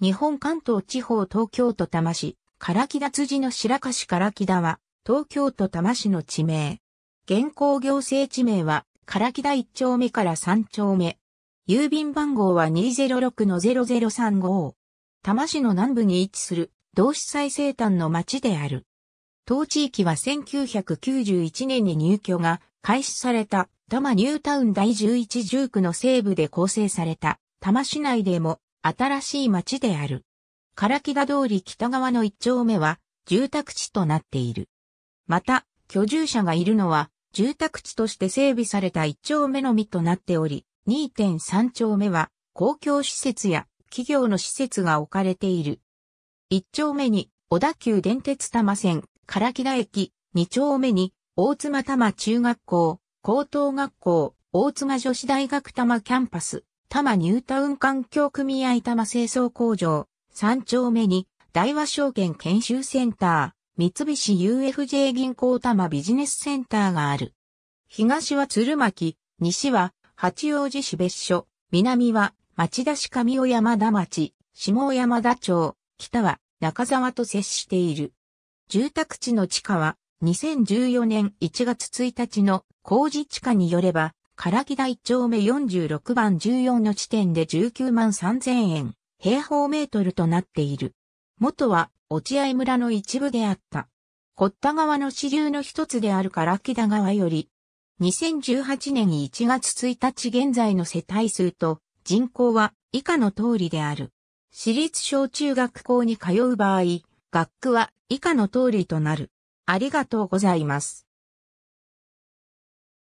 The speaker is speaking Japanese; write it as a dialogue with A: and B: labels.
A: 日本関東地方東京都多摩市、唐木
B: 田辻の白樫唐木田は、東京都多摩市の地名。現行行政地名は、唐木田1丁目から3丁目。郵便番号は206-0035。多摩市の南部に位置する、同市最西端の町である。当地域は1991年に入居が開始された多摩ニュータウン第1119の西部で構成された多摩市内でも新しい町である。唐木田通り北側の一丁目は住宅地となっている。また、居住者がいるのは住宅地として整備された一丁目のみとなっており、2.3丁目は公共施設や企業の施設が置かれている。一丁目に小田急電鉄多摩線唐木田駅、二丁目に大妻多摩中学校、高等学校、大妻女子大学多摩キャンパス、多摩ニュータウン環境組合多摩清掃工場、3丁目に、大和証券研修センター、三菱 UFJ 銀行多摩ビジネスセンターがある。東は鶴巻、西は八王子市別所、南は町田市上尾山田町、下山田町、北は中沢と接している。住宅地の地価は2014年1月1日の工事地価によれば唐木台1丁目46番14の地点で19万3000円、平方メートルとなっている。元は落合村の一部であった。堀田川の支流の一つである唐木田川より、2018年1月1日現在の世帯数と人口は以下の通りである。私立小中学校に通う場合、学区は
A: 以下の通りとなる。ありがとうございます。